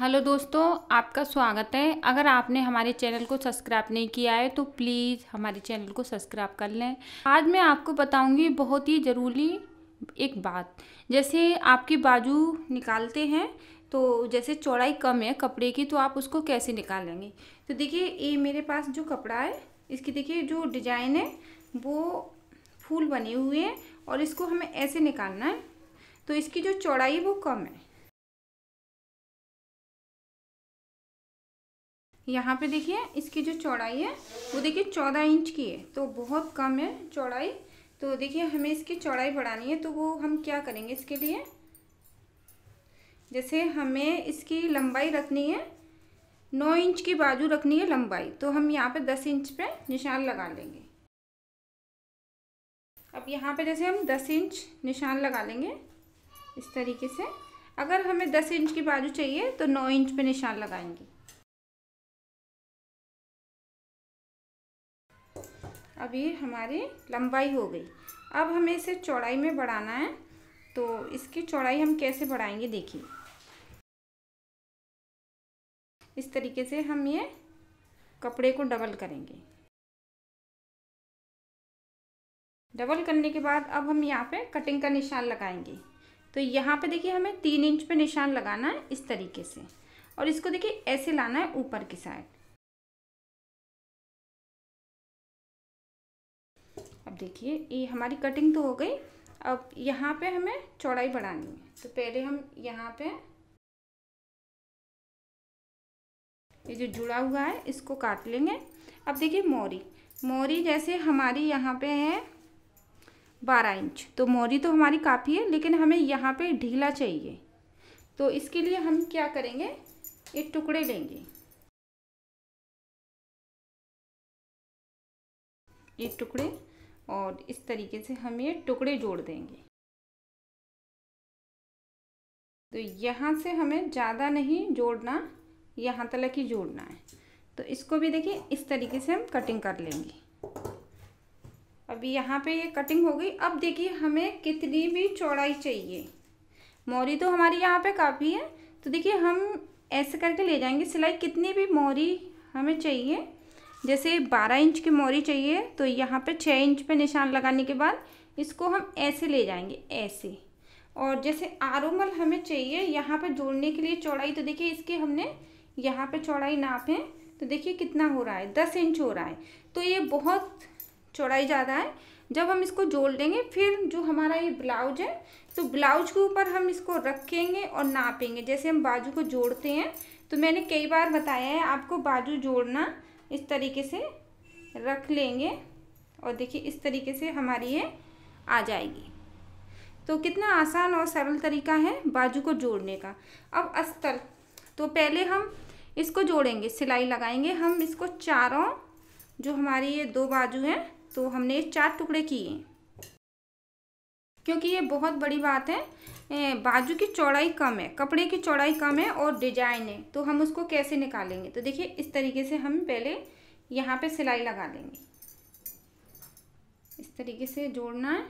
hello दोस्तों आपका स्वागत है अगर आपने हमारे चैनल को सब्सक्राइब नहीं किया है तो प्लीज़ हमारे चैनल को सब्सक्राइब कर लें आज मैं आपको बताऊंगी बहुत ही ज़रूरी एक बात जैसे आपकी बाजू निकालते हैं तो जैसे चौड़ाई कम है कपड़े की तो आप उसको कैसे निकालेंगे तो देखिए ये मेरे पास जो कपड़ा है इसकी देखिए जो डिजाइन है वो फूल बने हुए हैं और इसको हमें ऐसे निकालना है तो इसकी जो चौड़ाई वो कम है यहाँ पे देखिए इसकी जो चौड़ाई है वो देखिए चौदह इंच की है तो बहुत कम है चौड़ाई तो देखिए हमें इसकी चौड़ाई बढ़ानी है तो वो हम क्या करेंगे इसके लिए जैसे हमें इसकी लंबाई रखनी है नौ इंच की बाजू रखनी है लंबाई तो हम यहाँ पे दस इंच पे निशान लगा लेंगे अब यहाँ पे जैसे हम दस इंच निशान लगा लेंगे इस तरीके से अगर हमें दस इंच की बाजू चाहिए तो नौ इंच पे निशान लगाएंगे अभी हमारी लंबाई हो गई अब हमें इसे चौड़ाई में बढ़ाना है तो इसकी चौड़ाई हम कैसे बढ़ाएंगे देखिए इस तरीके से हम ये कपड़े को डबल करेंगे डबल करने के बाद अब हम यहाँ पे कटिंग का निशान लगाएंगे तो यहाँ पे देखिए हमें तीन इंच पे निशान लगाना है इस तरीके से और इसको देखिए ऐसे लाना है ऊपर की साइड अब देखिए ये हमारी कटिंग तो हो गई अब यहाँ पे हमें चौड़ाई बढ़ानी है तो पहले हम यहाँ पे ये जो जुड़ा हुआ है इसको काट लेंगे अब देखिए मोरी मोरी जैसे हमारी यहाँ पे है बारह इंच तो मोरी तो हमारी काफ़ी है लेकिन हमें यहाँ पे ढीला चाहिए तो इसके लिए हम क्या करेंगे ये टुकड़े लेंगे ये टुकड़े और इस तरीके से हम ये टुकड़े जोड़ देंगे तो यहाँ से हमें ज़्यादा नहीं जोड़ना यहाँ तक ही जोड़ना है तो इसको भी देखिए इस तरीके से हम कटिंग कर लेंगे अभी यहाँ पे ये कटिंग हो गई अब देखिए हमें कितनी भी चौड़ाई चाहिए मोरी तो हमारी यहाँ पे काफ़ी है तो देखिए हम ऐसे करके ले जाएंगे सिलाई कितनी भी मोरी हमें चाहिए जैसे बारह इंच की मोरी चाहिए तो यहाँ पे छः इंच पे निशान लगाने के बाद इसको हम ऐसे ले जाएंगे ऐसे और जैसे आरोमल हमें चाहिए यहाँ पे जोड़ने के लिए चौड़ाई तो देखिए इसके हमने यहाँ पे चौड़ाई नापें तो देखिए कितना हो रहा है दस इंच हो रहा है तो ये बहुत चौड़ाई ज़्यादा है जब हम इसको जोड़ लेंगे फिर जो हमारा ये ब्लाउज है तो ब्लाउज के ऊपर हम इसको रखेंगे और नापेंगे जैसे हम बाजू को जोड़ते हैं तो मैंने कई बार बताया है आपको बाजू जोड़ना इस तरीके से रख लेंगे और देखिए इस तरीके से हमारी ये आ जाएगी तो कितना आसान और सरल तरीका है बाजू को जोड़ने का अब अस्तर तो पहले हम इसको जोड़ेंगे सिलाई लगाएंगे हम इसको चारों जो हमारी ये दो बाजू हैं तो हमने चार टुकड़े किए क्योंकि ये बहुत बड़ी बात है बाजू की चौड़ाई कम है कपड़े की चौड़ाई कम है और डिजाइन है तो हम उसको कैसे निकालेंगे तो देखिए इस तरीके से हम पहले यहाँ पे सिलाई लगा लेंगे इस तरीके से जोड़ना है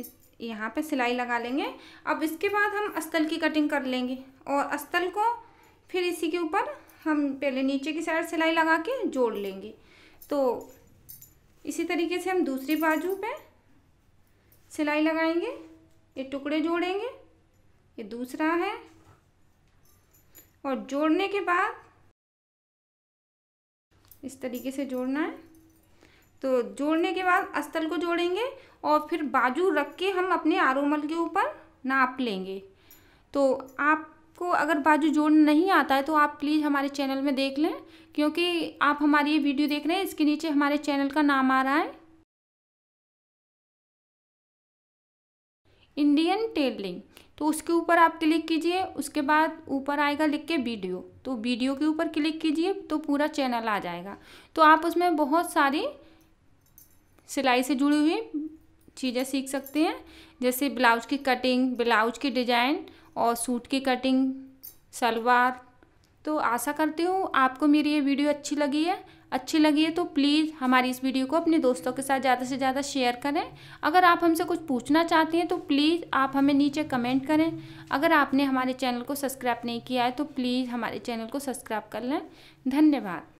इस यहाँ पे सिलाई लगा लेंगे अब इसके बाद हम अस्तल की कटिंग कर लेंगे और अस्तल को फिर इसी के ऊपर हम पहले नीचे की साइड सिलाई लगा के जोड़ लेंगे तो इसी तरीके से हम दूसरी बाजू पे सिलाई लगाएंगे ये टुकड़े जोड़ेंगे ये दूसरा है और जोड़ने के बाद इस तरीके से जोड़ना है तो जोड़ने के बाद अस्तल को जोड़ेंगे और फिर बाजू रख के हम अपने आरोमल के ऊपर नाप लेंगे तो आप आपको अगर बाजू जोड़ नहीं आता है तो आप प्लीज़ हमारे चैनल में देख लें क्योंकि आप हमारी ये वीडियो देख रहे हैं इसके नीचे हमारे चैनल का नाम आ रहा है इंडियन टेलरिंग तो उसके ऊपर आप क्लिक कीजिए उसके बाद ऊपर आएगा लिख के वीडियो तो वीडियो के ऊपर क्लिक कीजिए तो पूरा चैनल आ जाएगा तो आप उसमें बहुत सारी सिलाई से जुड़ी हुई चीज़ें सीख सकते हैं जैसे ब्लाउज की कटिंग ब्लाउज की डिज़ाइन और सूट की कटिंग सलवार तो आशा करती हूँ आपको मेरी ये वीडियो अच्छी लगी है अच्छी लगी है तो प्लीज़ हमारी इस वीडियो को अपने दोस्तों के साथ ज़्यादा से ज़्यादा शेयर करें अगर आप हमसे कुछ पूछना चाहती हैं तो प्लीज़ आप हमें नीचे कमेंट करें अगर आपने हमारे चैनल को सब्सक्राइब नहीं किया है तो प्लीज़ हमारे चैनल को सब्सक्राइब कर लें धन्यवाद